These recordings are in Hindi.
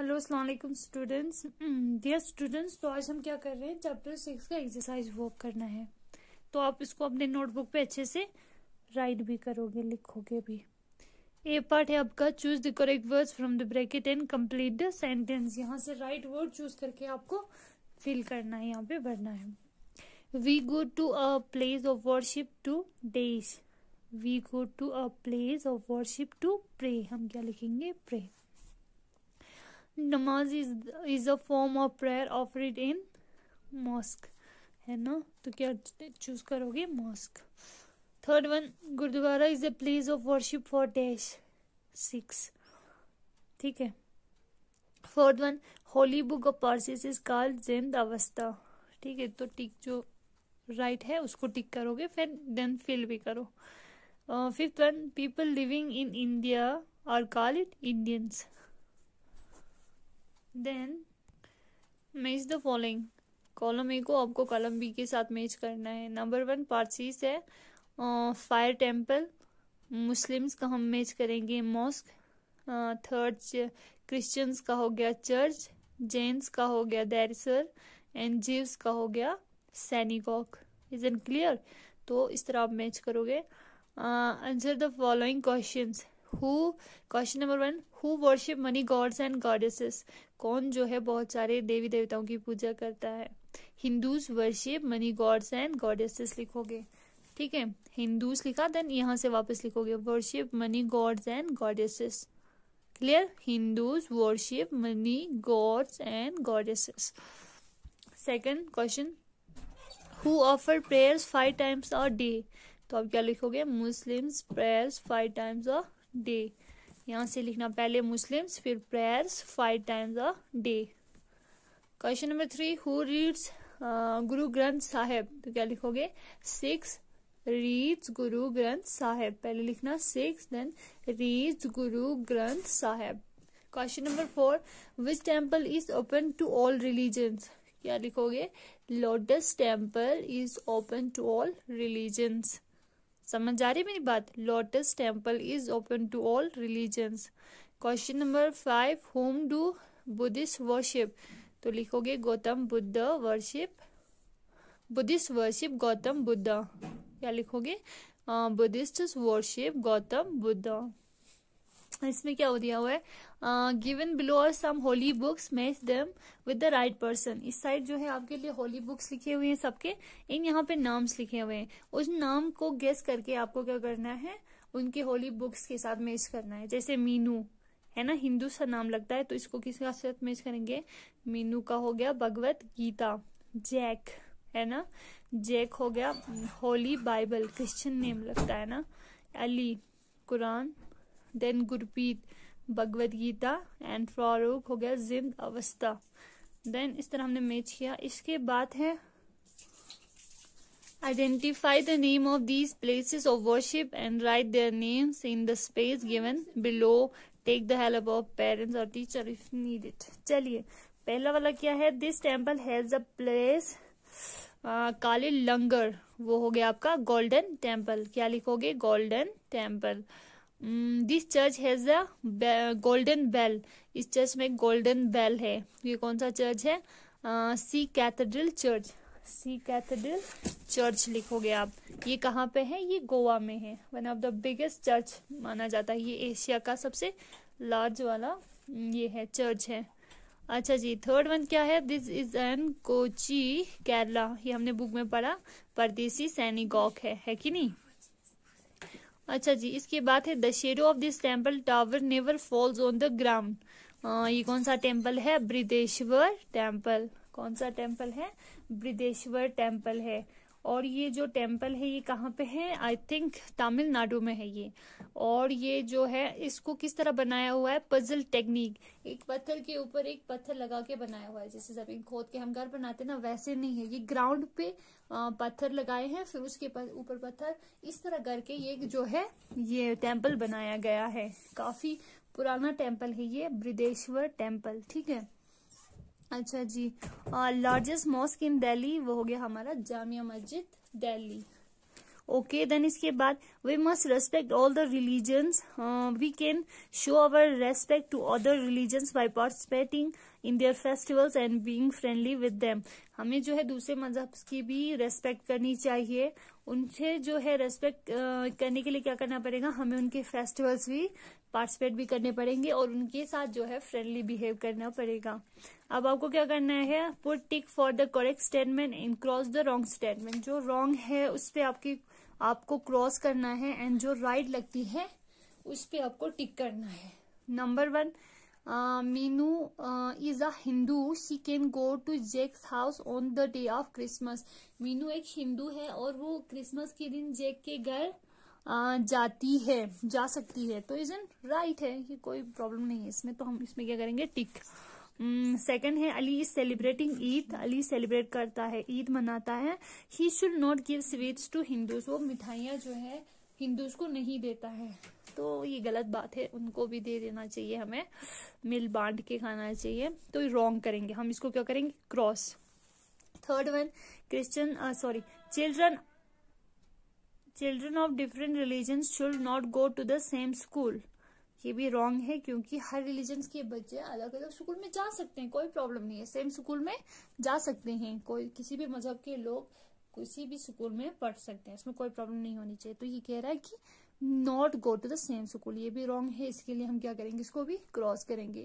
हेलो असलम स्टूडेंट्स डियर हम्म, स्टूडेंट्स तो आज हम क्या कर रहे हैं चैप्टर सिक्स का एक्सरसाइज वर्क करना है तो आप इसको अपने नोटबुक पे अच्छे से राइट भी करोगे लिखोगे भी ए पार्ट है आपका choose the correct words from the bracket and complete the sentence यहाँ से राइट वर्ड चूज करके आपको फिल करना है यहाँ पे भरना है we go to a place of worship to days we go to a place of worship to pray हम क्या लिखेंगे pray namaz is is a form of prayer offered in mosque है ना तो क्या चूज करोगे mosque third one gurudwara is a place of worship for dash six ठीक है fourth one holy book of Parsis is called Zend Avesta ठीक है तो टिक जो राइट है उसको टिक करोगे फिर देन फिल भी करो fifth one people living in India are called Indians then match the following column A को आपको कॉलम बी के साथ मैच करना है नंबर वन पारसीस है फायर टेम्पल मुस्लिम्स का हम मैच करेंगे मॉस्क थर्ड क्रिश्चियंस का हो गया चर्च जेंट्स का हो गया दैरसर एंड जीव्स का हो गया सैनिकॉक इज एन क्लियर तो इस तरह आप मैच करोगे answer the following questions who question number one who worship many gods and goddesses कौन जो है बहुत सारे देवी देवताओं की पूजा करता है Hindus worship many gods and goddesses लिखोगे ठीक है हिंदूज लिखा देन यहाँ से वापस लिखोगे worship many gods and goddesses clear Hindus worship many gods and goddesses second question who offer prayers five times a day तो आप क्या लिखोगे Muslims prayers five times a day यहाँ से लिखना पहले मुस्लिम्स फिर prayers five times a day question number three who reads Guru Granth साहेब तो क्या लिखोगे सिक्स रीड्स गुरु ग्रंथ साहेब पहले लिखना six then reads Guru Granth Sahib question number four which temple is open to all religions क्या लिखोगे Lotus Temple is open to all religions समझ जा रही मेरी बात Lotus Temple is open to all religions question number five whom do Buddhist worship तो लिखोगे Gautam Buddha worship Buddhist worship Gautam Buddha क्या लिखोगे बुद्धिस्ट वर्शिप गौतम बुद्ध इसमें क्या हो दिया हुआ है given below are some holy books match them with the right person इस साइड जो है आपके लिए होली बुक्स लिखे हुए हैं सबके इन यहाँ पे नाम्स लिखे हुए हैं उस नाम को गेस करके आपको क्या करना है उनके होली बुक्स के साथ मैच करना है जैसे मीनू है ना हिंदू सा नाम लगता है तो इसको किसके साथ मैच करेंगे मीनू का हो गया भगवत गीता जैक है ना जैक हो गया होली बाइबल क्रिश्चियन नेम लगता है ना अली कुरान देन गुरपीत भगवद गीता एंड फारूक हो गया जिंद अवस्था देन इस तरह हमने मैच किया इसके बाद है identify the name of these places of worship and write their names in the space given below take the help of parents और टीचर इफ इट चलिए पहला वाला क्या है this temple has a place काली लंगर वो हो गया आपका गोल्डन टेम्पल क्या लिखोगे Golden Temple this church has a golden bell इस चर्च में गोल्डन बेल है ये कौन सा चर्च है सी cathedral church Se cathedral church लिखोगे आप ये कहाँ पे है ये गोवा में है one of the biggest church माना जाता है ये एशिया का सबसे लार्ज वाला mm, ये है चर्च है अच्छा जी थर्ड वन क्या है this is an Kochi Kerala ये हमने बुक में पढ़ा परदेसी सैनिकॉक है है कि नहीं अच्छा जी इसके बाद है the shadow of this temple tower never falls on the ground ये कौन सा टेम्पल है ब्रिदेश्वर टेम्पल कौन सा टेम्पल है ब्रिदेश्वर टेम्पल है और ये जो टेम्पल है ये कहाँ पे है आई थिंक तमिलनाडु में है ये और ये जो है इसको किस तरह बनाया हुआ है पजल टेक्निक एक पत्थर के ऊपर एक पत्थर लगा के बनाया हुआ है जैसे जमीन खोद के हम घर बनाते ना वैसे नहीं है ये ग्राउंड पे पत्थर लगाए हैं फिर उसके ऊपर पत्थर इस तरह करके ये जो है ये टेम्पल बनाया गया है काफी पुराना टेम्पल है ये बृदेश्वर टेम्पल ठीक है अच्छा जी और लार्जेस्ट मॉस्क इन दिल्ली वो हो गया हमारा जामिया मस्जिद दिल्ली ओके देन इसके बाद we must respect all the religions we can show our respect to other religions by participating in their festivals and being friendly with them हमें जो है दूसरे मजहब की भी रेस्पेक्ट करनी चाहिए उनसे जो है रेस्पेक्ट करने के लिए क्या करना पड़ेगा हमें उनके फेस्टिवल्स भी पार्टिसिपेट भी करने पड़ेंगे और उनके साथ जो है फ्रेंडली बिहेव करना पड़ेगा अब आपको क्या करना है put tick for the correct statement in cross the wrong statement जो रॉन्ग है उस पर आपकी आपको क्रॉस करना है एंड जो राइट right लगती है उस पर आपको टिक करना है number one Meenu is a Hindu she can go to go house on the day of Christmas Meenu एक हिंदू है और वो क्रिसमस के दिन जैक के घर uh, जाती है जा सकती है तो इज राइट है ये कोई प्रॉब्लम नहीं है इसमें तो हम इसमें क्या करेंगे टिक सेकेंड um, है Ali is celebrating Eid Ali celebrate करता है ईद मनाता है he should not give sweets to Hindus वो मिठाइयाँ जो है हिंदूज को नहीं देता है तो ये गलत बात है उनको भी दे देना चाहिए हमें मिल बांट के खाना चाहिए तो ये रॉन्ग करेंगे हम इसको क्या करेंगे cross third one Christian sorry children children of different religion should not go to the same school ये भी रॉन्ग है क्योंकि हर रिलीजन के बच्चे अलग अलग स्कूल में जा सकते हैं कोई प्रॉब्लम नहीं है सेम स्कूल में जा सकते हैं कोई किसी भी मजहब के लोग किसी भी स्कूल में पढ़ सकते हैं इसमें कोई प्रॉब्लम नहीं होनी चाहिए तो ये कह रहा है कि not go to the same school ये भी रॉन्ग है इसके लिए हम क्या करेंगे इसको भी क्रॉस करेंगे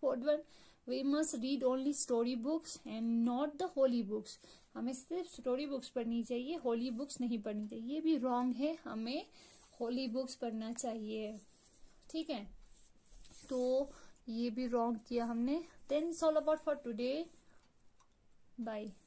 fourth one we must read only story books and not the holy books हमें सिर्फ स्टोरी बुक्स पढ़नी चाहिए होली बुक्स नहीं पढ़नी चाहिए ये भी रॉन्ग है हमें होली बुक्स पढ़ना चाहिए ठीक है तो ये भी रॉन्ग किया हमने then all about for today bye